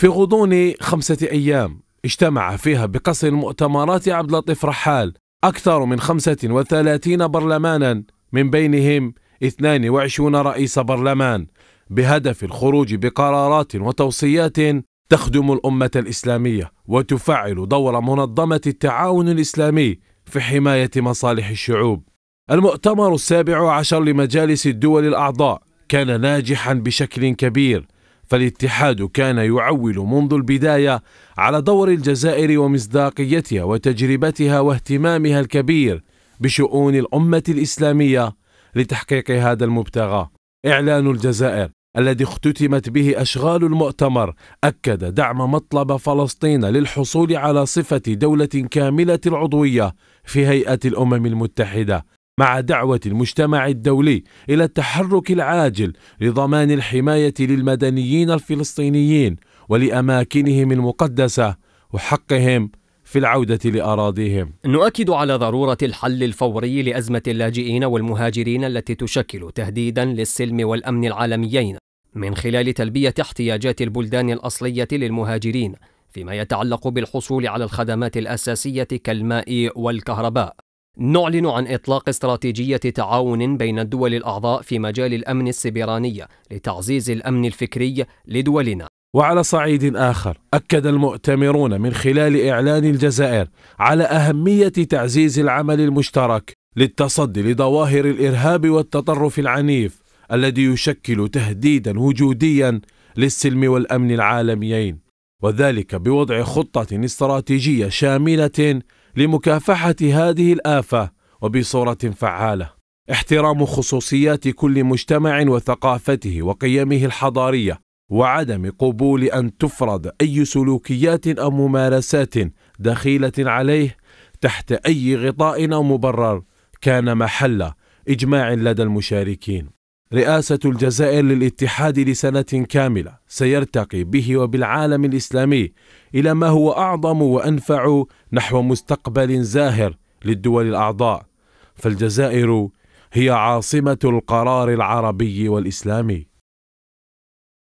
في غضون خمسة أيام اجتمع فيها بقصر المؤتمرات عبد اللطيف رحال أكثر من 35 برلمانا من بينهم 22 رئيس برلمان بهدف الخروج بقرارات وتوصيات تخدم الأمة الإسلامية وتفعل دور منظمة التعاون الإسلامي في حماية مصالح الشعوب. المؤتمر السابع عشر لمجالس الدول الأعضاء كان ناجحا بشكل كبير فالاتحاد كان يعول منذ البداية على دور الجزائر ومصداقيتها وتجربتها واهتمامها الكبير بشؤون الأمة الإسلامية لتحقيق هذا المبتغى إعلان الجزائر الذي اختتمت به أشغال المؤتمر أكد دعم مطلب فلسطين للحصول على صفة دولة كاملة العضوية في هيئة الأمم المتحدة مع دعوة المجتمع الدولي إلى التحرك العاجل لضمان الحماية للمدنيين الفلسطينيين ولأماكنهم المقدسة وحقهم في العودة لأراضيهم. نؤكد على ضرورة الحل الفوري لأزمة اللاجئين والمهاجرين التي تشكل تهديدا للسلم والأمن العالميين من خلال تلبية احتياجات البلدان الأصلية للمهاجرين فيما يتعلق بالحصول على الخدمات الأساسية كالماء والكهرباء. نعلن عن إطلاق استراتيجية تعاون بين الدول الأعضاء في مجال الأمن السبراني لتعزيز الأمن الفكري لدولنا وعلى صعيد آخر أكد المؤتمرون من خلال إعلان الجزائر على أهمية تعزيز العمل المشترك للتصدي لظواهر الإرهاب والتطرف العنيف الذي يشكل تهديدا وجوديا للسلم والأمن العالميين وذلك بوضع خطة استراتيجية شاملة لمكافحه هذه الافه وبصوره فعاله احترام خصوصيات كل مجتمع وثقافته وقيمه الحضاريه وعدم قبول ان تفرض اي سلوكيات او ممارسات دخيله عليه تحت اي غطاء او مبرر كان محل اجماع لدى المشاركين رئاسة الجزائر للاتحاد لسنة كاملة سيرتقي به وبالعالم الإسلامي إلى ما هو أعظم وأنفع نحو مستقبل زاهر للدول الأعضاء فالجزائر هي عاصمة القرار العربي والإسلامي